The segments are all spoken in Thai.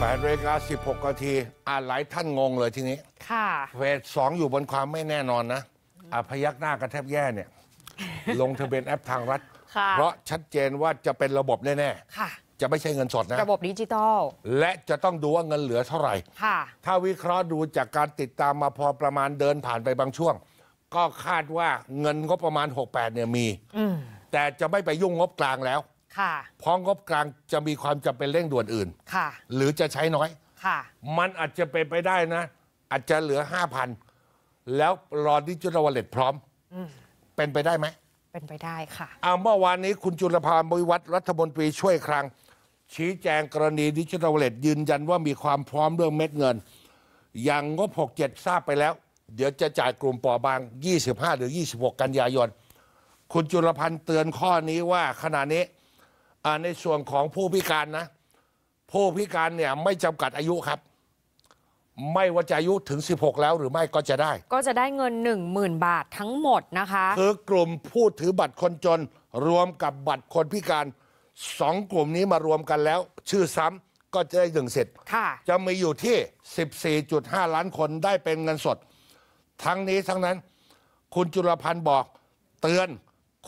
8นาฬิกา16นาที อ่านหลายท่านงงเลยทีนี้ ค่ะเฟสสองอยู่บนความไม่แน่นอนนะอาพยักหน้ากันแทบแย่เนี่ยลงทะเบียนแอปทางรัฐค่ะเพราะชัดเจนว่าจะเป็นระบบแน่ค่ะๆจะไม่ใช่เงินสดนะ ระบบดิจิตอลและจะต้องดูว่าเงินเหลือเท่าไหร่ค่ะ ถ้าวิเคราะห์ดูจากการติดตามมาพอประมาณเดินผ่านไปบางช่วง ก็คาดว่าเงินงบประมาณ 68 เนี่ยมีแต่จะไม่ไปยุ่งงบกลางแล้วค่ะพรอมงบกลางจะมีความจำเป็นเร่งด่วนอื่น ค่ะ หรือจะใช้น้อย ค่ะ มันอาจจะเป็นไปได้นะ อาจจะเหลือห้าพัน แล้วรอดิจิทัลวอลเล็ตพร้อมเป็นไปได้ไหม เป็นไปได้ค่ะเอาเมื่อวานนี้คุณจุลภาบริวัตรรัฐมนตรีช่วยครังชี้แจงกรณีดิจิทัลวอลเล็ตยืนยันว่ามีความพร้อมเรื่องเม็ดเงิน อย่างงบ็ดทราบไปแล้ว เดี๋ยวจะจ่ายกลุ่มปอบาง25หรือ26 กันยายน คุณจุลพันธ์เตือนข้อนี้ว่าขณะนี้ในส่วนของผู้พิการนะ ผู้พิการเนี่ยไม่จำกัดอายุครับ ไม่ว่าจะอายุถึง 16 แล้วหรือไม่ก็จะได้ ก็จะได้เงิน10,000บาททั้งหมดนะคะ คือกลุ่มผู้ถือบัตรคนจนรวมกับบัตรคนพิการสองกลุ่มนี้มารวมกันแล้ว ชื่อซ้ำก็จะได้หนึ่งสิทธิ์จะมีอยู่ที่ 14.5 ล้านคนได้เป็นเงินสด ทั้งนี้ทั้งนั้น คุณจุลพันธ์บอกเตือน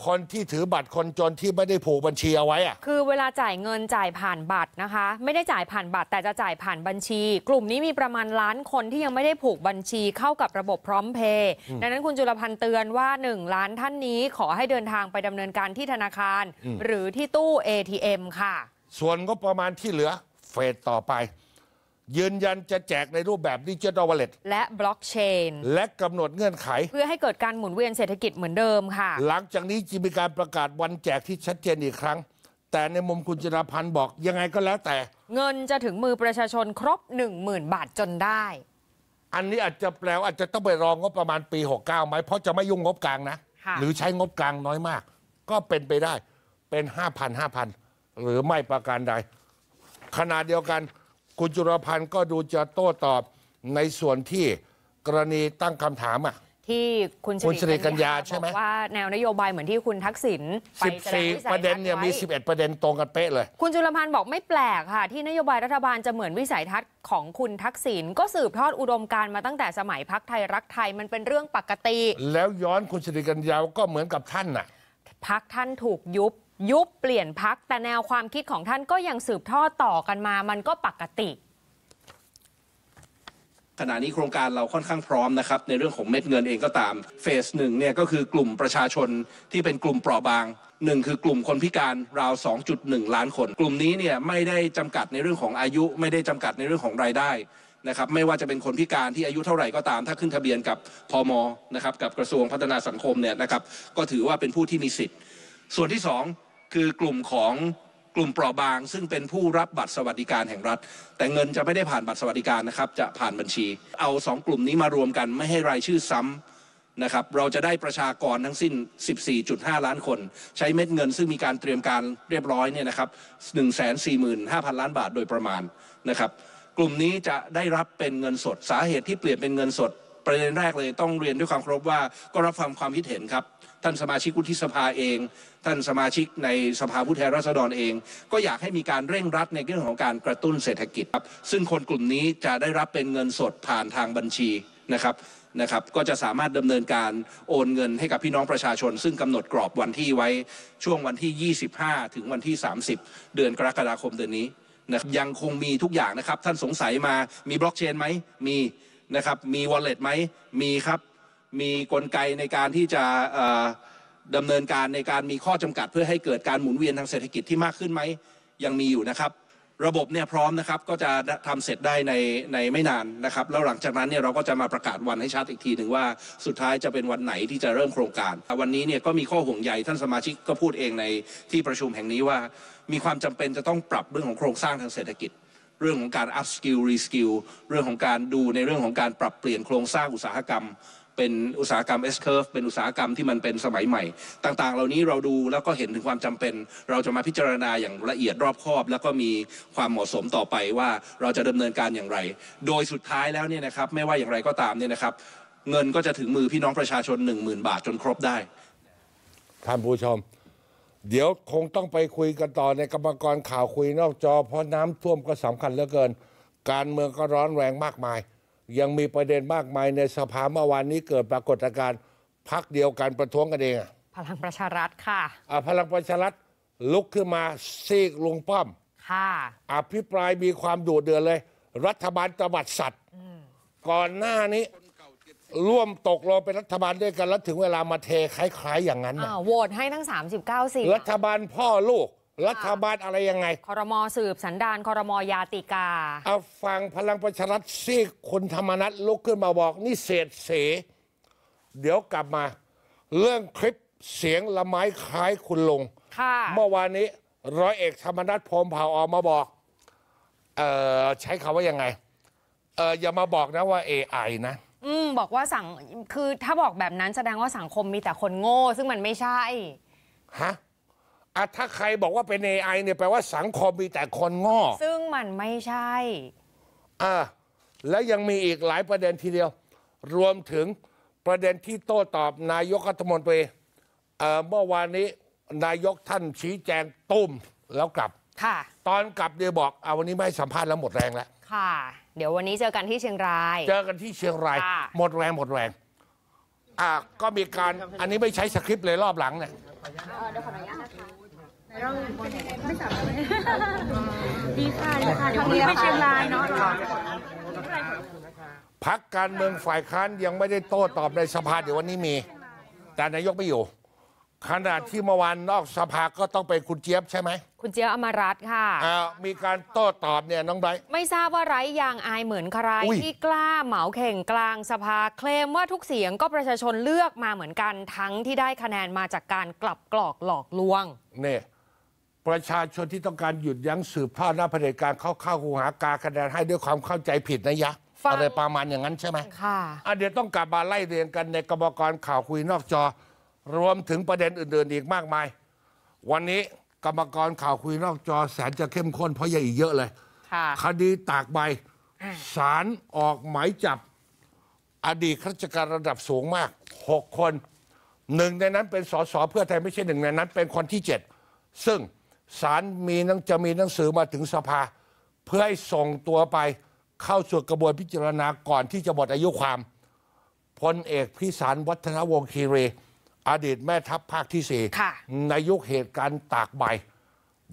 คนที่ถือบัตรคนจนที่ไม่ได้ผูกบัญชีเอาไว้อะคือเวลาจ่ายเงินจ่ายผ่านบัตรนะคะ ไม่ได้จ่ายผ่านบัตรแต่จะจ่ายผ่านบัญชี กลุ่มนี้มีประมาณล้านคนที่ยังไม่ได้ผูกบัญชีเข้ากับระบบ พร้อมเพย์ดังนั้นคุณจุลพันธ์เตือนว่า1ล้านท่านนี้ขอให้เดินทางไปดำเนินการที่ธนาคาร หรือที่ตู้ ATM ค่ะ ส่วนก็ประมาณที่เหลือเฟดต่อไปยืนยันจะแจกในรูปแบบดิจิทัลวอลเล็ตและบล็อกเชนและกำหนดเงื่อนไข เพื่อให้เกิดการหมุนเวียนเศรษฐกิจเหมือนเดิมค่ะ หลังจากนี้จะมีการประกาศวันแจกที่ชัดเจนอีกครั้ง แต่ในมุมคุณจราพันธ์บอกยังไงก็แล้วแต่ เงินจะถึงมือประชาชนครบ 1 0,000 บาทจนได้ อันนี้อาจจะแปลว่าอาจจะต้องไปรองงบประมาณปี69ไหมเพราะจะไม่ยุ่งงบกลางนะ หรือใช้งบกลางน้อยมาก ก็เป็นไปได้เป็น5,000 5,000 หรือไม่ประการใดขณะเดียวกันคุณจุรพันธ์ก็ดูจะโต้ตอบในส่วนที่กรณีตั้งคำถามอ่ะ ที่คุณชุิริกัญญาใช่ไหมว่าแนวนโยบายเหมือนที่คุณทักษิณไปแดงิบสี่ประเด็นเนี่ยมี 11 ประเด็นตรงกันเป๊ะเลย คุณจุลพันธ์บอกไม่แปลกค่ะ ที่นโยบายรัฐบาลจะเหมือนวิสัยทัศน์ของคุณทักษิณก็สืบทอดอุดมการณ์มาตั้งแต่สมัยพักไทยรักไทยมันเป็นเรื่องปกติแล้วย้อนคุณชิริกัญญาก็เหมือนกับท่านน่ะพักท่านถูกยุบยุบเปลี่ยนพักแต่แนวความคิดของท่านก็ยังสืบทอดต่อกันมา มันก็ปกติขณะนี้โครงการเราค่อนข้างพร้อมนะครับในเรื่องของเม็ดเงินเองก็ตามเฟสหนึ่งเนี่ยก็คือกลุ่มประชาชนที่เป็นกลุ่มเปราะบางหนึ่งคือกลุ่มคนพิการราว 2.1 ล้านคน กลุ่มนี้เนี่ยไม่ได้จำกัดในเรื่องของอายุไม่ได้จำกัดในเรื่องของรายได้นะครับไม่ว่าจะเป็นคนพิการที่อายุเท่าไหร่ก็ตามถ้าขึ้นทะเบียนกับพอมนะครับกับกระทรวงพัฒนาสังคมเนี่ยนะครับก็ถือว่าเป็นผู้ที่มีสิทธิ์ ส่วนที่ 2คือกลุ่มของกลุ่มเปราะบาง ซึ่งเป็นผู้รับบัตรสวัสดิการแห่งรัฐ แต่เงินจะไม่ได้ผ่านบัตรสวัสดิการนะครับจะผ่านบัญชี เอา 2 กลุ่มนี้มารวมกันไม่ให้รายชื่อซ้ำนะครับเราจะได้ประชากรทั้งสิ้น 14.5 ล้านคน ใช้เม็ดเงินซึ่งมีการเตรียมการเรียบร้อยเนี่ยนะครับ145,000ล้านบาทโดยประมาณนะครับกลุ่มนี้จะได้รับเป็นเงินสดสาเหตุที่เปลี่ยนเป็นเงินสดประเด็นแรกเลยต้องเรียนด้วยความเคารพว่า ก็รับฟังความคิดเห็นครับท่านสมาชิกวุฒิสภาเอง ท่านสมาชิกในสภาผู้แทนราษฎรเอง ก็อยากให้มีการเร่งรัดในเรื่องของการกระตุ้นเศรษฐกิจครับซึ่งคนกลุ่มนี้จะได้รับเป็นเงินสดผ่านทางบัญชีนะครับนะครับ ก็จะสามารถดำเนินการโอนเงินให้กับพี่น้องประชาชน ซึ่งกำหนดกรอบวันที่ไว้ช่วงวันที่ 25 ถึงวันที่ 30 เดือนกรกฎาคมเดือนนี้นะยังคงมีทุกอย่างนะครับ ท่านสงสัยมามีบล็อกเชนไหมมีนะครับมีวอลเล็ตไหมมีครับมีกลไกในการที่จะดำเนินการในการมีข้อจำกัด เพื่อให้เกิดการหมุนเวียนทางเศรษฐกิจที่มากขึ้นไหมยังมีอยู่นะครับระบบเนี่ยพร้อมนะครับก็จะทำเสร็จได้ในในไม่นานนะครับแล้วหลังจากนั้นเนี่ยเราก็จะมาประกาศวันให้ชัดอีกทีหนึ่งว่าสุดท้ายจะเป็นวันไหนที่จะเริ่มโครงการวันนี้เนี่ยก็มีข้อห่วงใยท่านสมาชิกก็พูดเองในที่ประชุมแห่งนี้ว่า มีความจำเป็นจะต้องปรับเรื่องของโครงสร้างทางเศรษฐกิจเรื่องของการอัพสกิลรีสกิลเรื่องของการดูในเรื่องของการปรับเปลี่ยนโครงสร้างอุตสาหกรรม เป็นอุตสาหกรรม S curve เป็นอุตสาหกรรมที่มันเป็นสมัยใหม่ ต่างๆ เหล่านี้เราดูแล้วก็เห็นถึงความจำเป็น เราจะมาพิจารณาอย่างละเอียดรอบคอบ แล้วก็มีความเหมาะสมต่อไปว่าเราจะดำเนินการอย่างไร โดยสุดท้ายแล้วเนี่ยนะครับไม่ว่าอย่างไรก็ตามเนี่ยนะครับ เงินก็จะถึงมือพี่น้องประชาชน1 0,000บาทจนครบได้ท่านผู้ชมเดี๋ยวคงต้องไปคุยกันต่อในกรรมกรข่าวคุยนอกจอ เพราะน้ำท่วมก็สำคัญเหลือเกิน การเมืองก็ร้อนแรงมากมาย ยังมีประเด็นมากมายในสภาเมื่อวานนี้เกิดปรากฏการณ์พักเดียวกันประท้วงกันเองพลังประชารัฐค่ะอ่พลังประชารัฐลุกขึ้นมาซีกลุงป้อมค่ะ อภิปรายมีความดุเดือดเลย รัฐบาลตบัดสัตว์ก่อนหน้านี้ร่วมตกลงเป็นรัฐบาลด้วยกันแล้วถึงเวลามาเทคล้าย ๆ อย่างนั้นโหวตให้ทั้ง 39เสิงรัฐบาลพ่อลูกรัฐบาลอะไรยังไงคอรมอสืบสันดานคอรมอยาติกาเอาฟังพลังประชารัฐซีกคุณธรรมนัฐลุกขึ้นมาบอกนี่เศษเส เดี๋ยวกลับมาเรื่องคลิปเสียงละไม้คล้ายคุณลุงเมื่อวานนี้ ร้อยเอกธรรมนัฐพรหมเผาออกมาบอกเออใช้คำว่ายังไงเอออย่ามาบอกนะว่า AI นะบอกว่าสังคือถ้าบอกแบบนั้นแสดงว่าสังคมมีแต่คนโง่ ซึ่งมันไม่ใช่ฮะอะถ้าใครบอกว่าเป็น AI เนี่ยแปลว่าสังคมมีแต่คนโง่ ซึ่งมันไม่ใช่อ่าและยังมีอีกหลายประเด็นทีเดียว รวมถึงประเด็นที่โต้ตอบนายกรัฐมนตรีเมื่อวานนี้นายกท่านชี้แจงตุ้มแล้วกลับค่ะตอนกลับเดียบอกเอาวันนี้ไม่สัมภาษณ์แล้ว หมดแรงแล้ว ค่ะ เดี๋ยววันนี้เจอกันที่เชียงราย เจอกันที่เชียงราย หมดแรงหมดแรง อ่าก็มีการอันนี้ไม่ใช้สคริปต์เลยรอบหลังเนี่ยดีค่ะดีค่ะเดี๋ยวนี้ไปเชียงรายเนาะพักการเมืองฝ่ายค้านยังไม่ได้โต้ตอบในสภาเดี๋ยววันนี้มี แต่นายกไม่อยู่ขนาดที่เมื่อวานนอกสภาก็ต้องไปคุณเจี๊ยบใช่ไหม คุณเจี๊ยบอมรัตน์ค่ะอ่ามีการโต้ตอบเนี่ยน้องไบรท์ไม่ทราบว่าไรยางอายเหมือนใคร ที่กล้าเหมาเข่ง กลางสภาเคลมว่าทุกเสียงก็ประชาชนเลือกมาเหมือนกันทั้งที่ได้คะแนนมาจากการกลับกรอกหลอกลวง เนี่ย ประชาชนที่ต้องการหยุดยั้งสืบทอดหน้าเผด็จการเข้าเข้าหูหากาคะแนนให้ด้วยความเข้าใจผิดนะยะอะไรประมาณอย่างนั้นใช่ไหมค่ะอ่ะเดี๋ยวต้องกลับมาไล่เรียงกันในกรรมการข่าวคุยนอกจอรวมถึงประเด็นอื่นๆอีกมากมาย วันนี้กรรมกรข่าวคุยนอกจอแสนจะเข้มข้นเพราะหญ่อีกเยอะเลยคดีตากใบสารออกหมายจับอดีตข้าราชการระดับสูงมาก6คนหนึ่งในนั้นเป็นสสเพื่อไทยไม่ใช่หนึ่งในนั้น เป็นคนที่ 7 ซึ่งสารมีนังจะมีหนังสือมาถึงสภา เพื่อให้ส่งตัวไปเข้าสู่กระบวนพิจารณาก่อนที่จะหมดอายุความพลเอกพิสารวัฒนวงศ์คีรีอดีตแม่ทัพภาคที่สี่ในยุคเหตุการณ์ตากใบ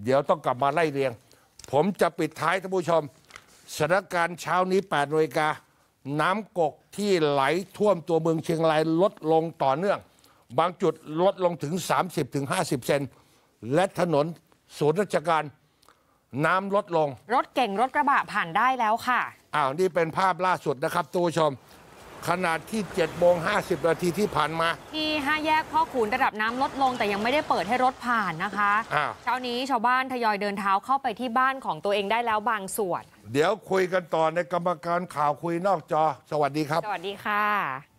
เดี๋ยวต้องกลับมาไล่เรียง ผมจะปิดท้าย ท่านผู้ชมสถานการณ์เช้านี้8นาฬิกา น้ำกกที่ไหลท่วมตัวเมืองเชียงรายลดลงต่อเนื่อง บางจุดลดลงถึง 30-50 เซนและถนนศูนย์ราชการ น้ำลดลงรถเก่งรถกระบะผ่านได้แล้วค่ะอ้าวนี่เป็นภาพล่าสุดนะครับตัวชมขนาดที่7โมงิบนาทีที่ผ่านมาที่ห้าแยกพ่อขุนระดับน้ำลดลงแต่ยังไม่ได้เปิดให้รถผ่านนะคะ เช้านี้ชาวบ้านทยอยเดินเท้าเข้าไปที่บ้านของตัวเองได้แล้วบางส่วน เดี๋ยวคุยกันต่อในกรรมการข่าวคุยนอกจอ สวัสดีครับ สวัสดีค่ะ